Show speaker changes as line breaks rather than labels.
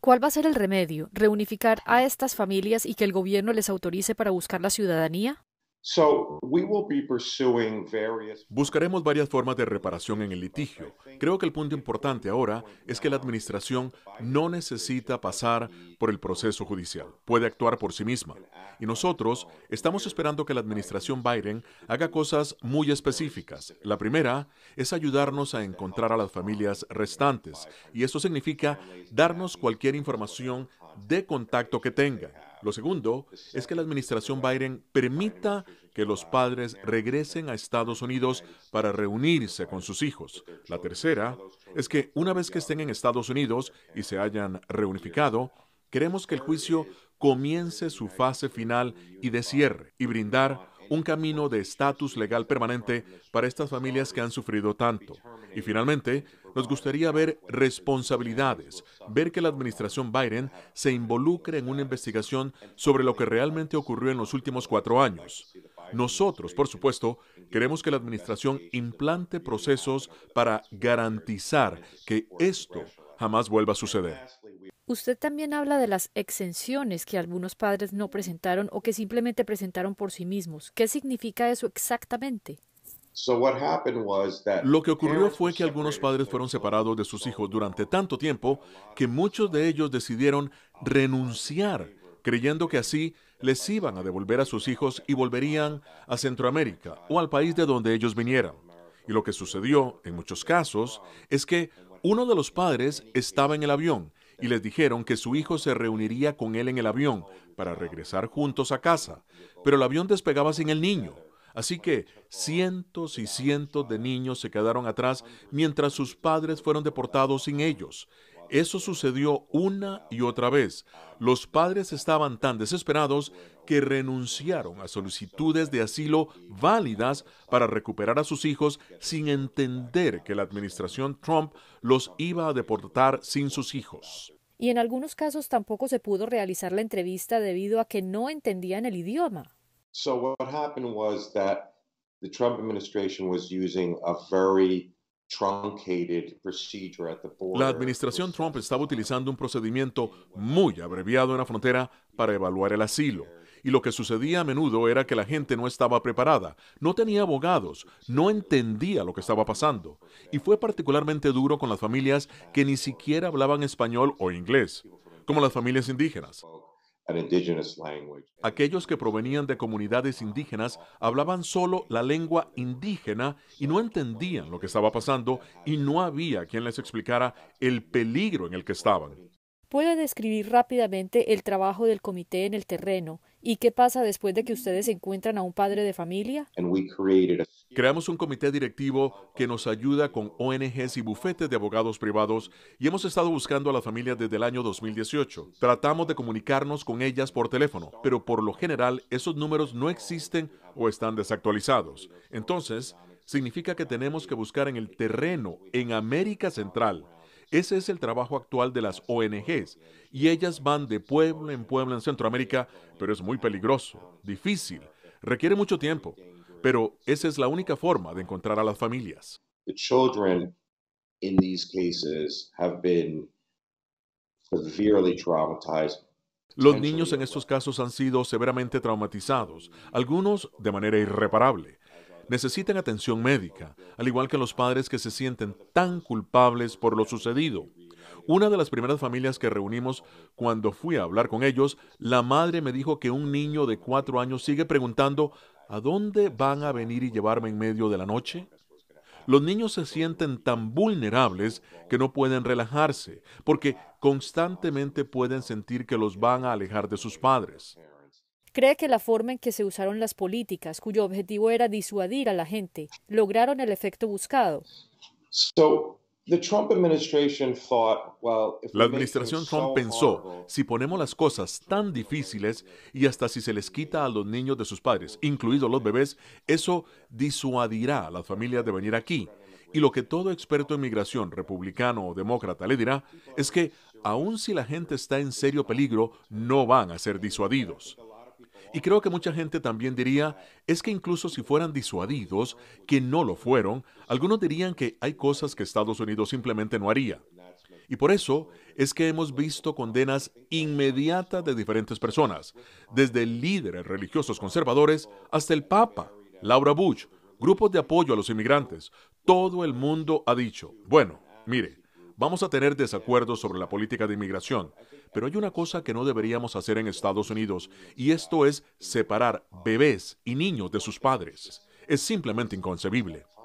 ¿Cuál va a ser el remedio? ¿Reunificar a estas familias y que el gobierno les autorice para buscar la ciudadanía?
Buscaremos varias formas de reparación en el litigio. Creo que el punto importante ahora es que la Administración no necesita pasar por el proceso judicial, puede actuar por sí misma. Y nosotros estamos esperando que la Administración Biden haga cosas muy específicas. La primera es ayudarnos a encontrar a las familias restantes, y eso significa darnos cualquier información de contacto que tenga. Lo segundo es que la administración Biden permita que los padres regresen a Estados Unidos para reunirse con sus hijos. La tercera es que una vez que estén en Estados Unidos y se hayan reunificado, queremos que el juicio comience su fase final y de cierre y brindar un camino de estatus legal permanente para estas familias que han sufrido tanto. Y finalmente, nos gustaría ver responsabilidades, ver que la administración Biden se involucre en una investigación sobre lo que realmente ocurrió en los últimos cuatro años. Nosotros, por supuesto, queremos que la administración implante procesos para garantizar que esto jamás vuelva a suceder.
Usted también habla de las exenciones que algunos padres no presentaron o que simplemente presentaron por sí mismos. ¿Qué significa eso exactamente?
Lo que ocurrió fue que algunos padres fueron separados de sus hijos durante tanto tiempo que muchos de ellos decidieron renunciar, creyendo que así les iban a devolver a sus hijos y volverían a Centroamérica o al país de donde ellos vinieran. Y lo que sucedió, en muchos casos, es que uno de los padres estaba en el avión y les dijeron que su hijo se reuniría con él en el avión para regresar juntos a casa, pero el avión despegaba sin el niño. Así que cientos y cientos de niños se quedaron atrás mientras sus padres fueron deportados sin ellos. Eso sucedió una y otra vez. Los padres estaban tan desesperados que renunciaron a solicitudes de asilo válidas para recuperar a sus hijos sin entender que la administración Trump los iba a deportar sin sus hijos.
Y en algunos casos tampoco se pudo realizar la entrevista debido a que no entendían el idioma.
So what happened was that the Trump administration was using a very la administración Trump estaba utilizando un procedimiento muy abreviado en la frontera para evaluar el asilo. Y lo que sucedía a menudo era que la gente no estaba preparada, no tenía abogados, no entendía lo que estaba pasando. Y fue particularmente duro con las familias que ni siquiera hablaban español o inglés, como las familias indígenas. Aquellos que provenían de comunidades indígenas hablaban solo la lengua indígena y no entendían lo que estaba pasando y no había quien les explicara el peligro en el que estaban.
Puedo describir rápidamente el trabajo del comité en el terreno. ¿Y qué pasa después de que ustedes encuentran a un padre de familia?
Creamos un comité directivo que nos ayuda con ONGs y bufetes de abogados privados y hemos estado buscando a las familias desde el año 2018. Tratamos de comunicarnos con ellas por teléfono, pero por lo general esos números no existen o están desactualizados. Entonces, significa que tenemos que buscar en el terreno, en América Central, ese es el trabajo actual de las ONGs y ellas van de pueblo en pueblo en Centroamérica, pero es muy peligroso, difícil, requiere mucho tiempo, pero esa es la única forma de encontrar a las familias. los niños en estos casos han sido severamente traumatizados, algunos de manera irreparable necesitan atención médica, al igual que los padres que se sienten tan culpables por lo sucedido. Una de las primeras familias que reunimos cuando fui a hablar con ellos, la madre me dijo que un niño de cuatro años sigue preguntando, ¿a dónde van a venir y llevarme en medio de la noche? Los niños se sienten tan vulnerables que no pueden relajarse, porque constantemente pueden sentir que los van a alejar de sus padres.
Cree que la forma en que se usaron las políticas, cuyo objetivo era disuadir a la gente, lograron el efecto buscado.
la administración Trump pensó, si ponemos las cosas tan difíciles y hasta si se les quita a los niños de sus padres, incluidos los bebés, eso disuadirá a las familias de venir aquí. Y lo que todo experto en migración, republicano o demócrata, le dirá es que aun si la gente está en serio peligro, no van a ser disuadidos. Y creo que mucha gente también diría, es que incluso si fueran disuadidos, que no lo fueron, algunos dirían que hay cosas que Estados Unidos simplemente no haría. Y por eso es que hemos visto condenas inmediatas de diferentes personas, desde líderes religiosos conservadores hasta el Papa, Laura Bush, grupos de apoyo a los inmigrantes. Todo el mundo ha dicho, bueno, mire, Vamos a tener desacuerdos sobre la política de inmigración, pero hay una cosa que no deberíamos hacer en Estados Unidos, y esto es separar bebés y niños de sus padres. Es simplemente inconcebible.